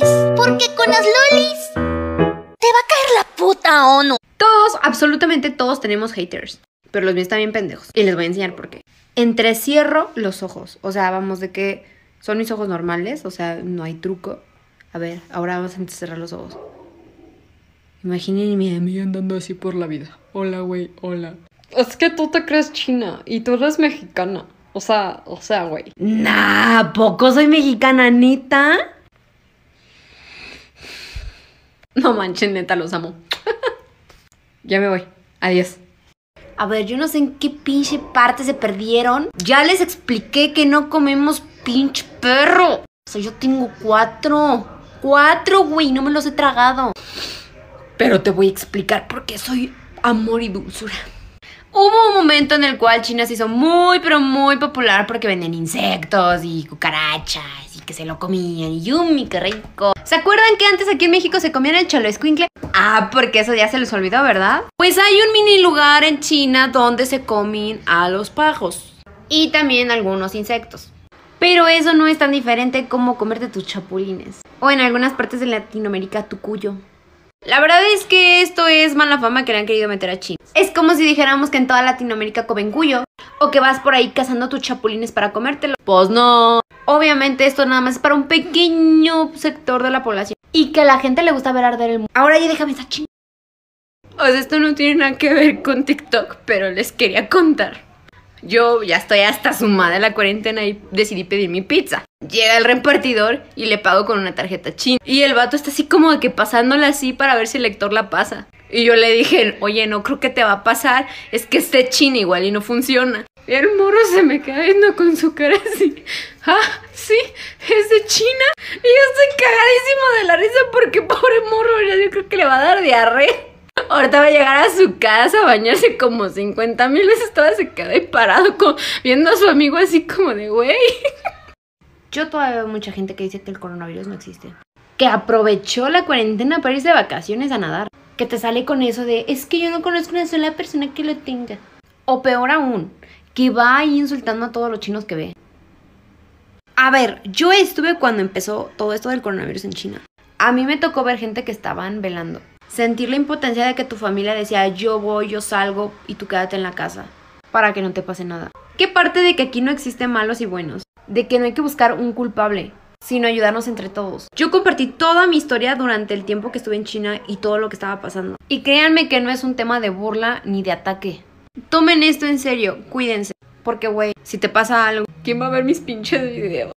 porque con las lolis te va a caer la puta no Todos, absolutamente todos tenemos haters, pero los míos están bien pendejos y les voy a enseñar por qué. Entrecierro los ojos, o sea, vamos de que son mis ojos normales, o sea, no hay truco. A ver, ahora vamos a entrecerrar los ojos. Imagínense a mí andando así por la vida. Hola, güey, hola. Es que tú te crees china y tú eres mexicana. O sea, o sea, güey. Nah, poco soy mexicana, Anita? No manchen, neta, los amo. ya me voy. Adiós. A ver, yo no sé en qué pinche parte se perdieron. Ya les expliqué que no comemos pinche perro. O sea, yo tengo cuatro. Cuatro, güey, no me los he tragado. Pero te voy a explicar por qué soy amor y dulzura. Hubo un momento en el cual China se hizo muy, pero muy popular porque venden insectos y cucarachas y que se lo comían. Y yumi, qué rico. ¿Se acuerdan que antes aquí en México se comían el escuincle? Ah, porque eso ya se les olvidó, ¿verdad? Pues hay un mini lugar en China donde se comen a los pajos y también algunos insectos. Pero eso no es tan diferente como comerte tus chapulines. O en algunas partes de Latinoamérica, tu cuyo. La verdad es que esto es mala fama que le han querido meter a China. Es como si dijéramos que en toda Latinoamérica comen cuyo o que vas por ahí cazando tus chapulines para comértelo. Pues no. Obviamente esto nada más es para un pequeño sector de la población y que a la gente le gusta ver arder el mundo. Ahora ya déjame esa ching... O sea, esto no tiene nada que ver con TikTok, pero les quería contar. Yo ya estoy hasta sumada a la cuarentena y decidí pedir mi pizza. Llega el repartidor y le pago con una tarjeta china. Y el vato está así como de que pasándola así para ver si el lector la pasa. Y yo le dije, oye, no creo que te va a pasar, es que esté china igual y no funciona. Y el morro se me queda viendo con su cara así. Ah, sí, es de China. Y yo estoy cagadísimo de la risa porque pobre morro, yo creo que le va a dar diarrea. Ahorita va a llegar a su casa a bañarse como 50 mil estaba se queda ahí parado con, viendo a su amigo así como de, güey, yo todavía veo mucha gente que dice que el coronavirus no existe. Que aprovechó la cuarentena para irse de vacaciones a nadar. Que te sale con eso de, es que yo no conozco una sola persona que lo tenga. O peor aún, que va ahí insultando a todos los chinos que ve. A ver, yo estuve cuando empezó todo esto del coronavirus en China. A mí me tocó ver gente que estaban velando. Sentir la impotencia de que tu familia decía yo voy, yo salgo y tú quédate en la casa para que no te pase nada. ¿Qué parte de que aquí no existen malos y buenos? de que no hay que buscar un culpable, sino ayudarnos entre todos. Yo compartí toda mi historia durante el tiempo que estuve en China y todo lo que estaba pasando. Y créanme que no es un tema de burla ni de ataque. Tomen esto en serio, cuídense. Porque, güey, si te pasa algo, ¿quién va a ver mis pinches videos?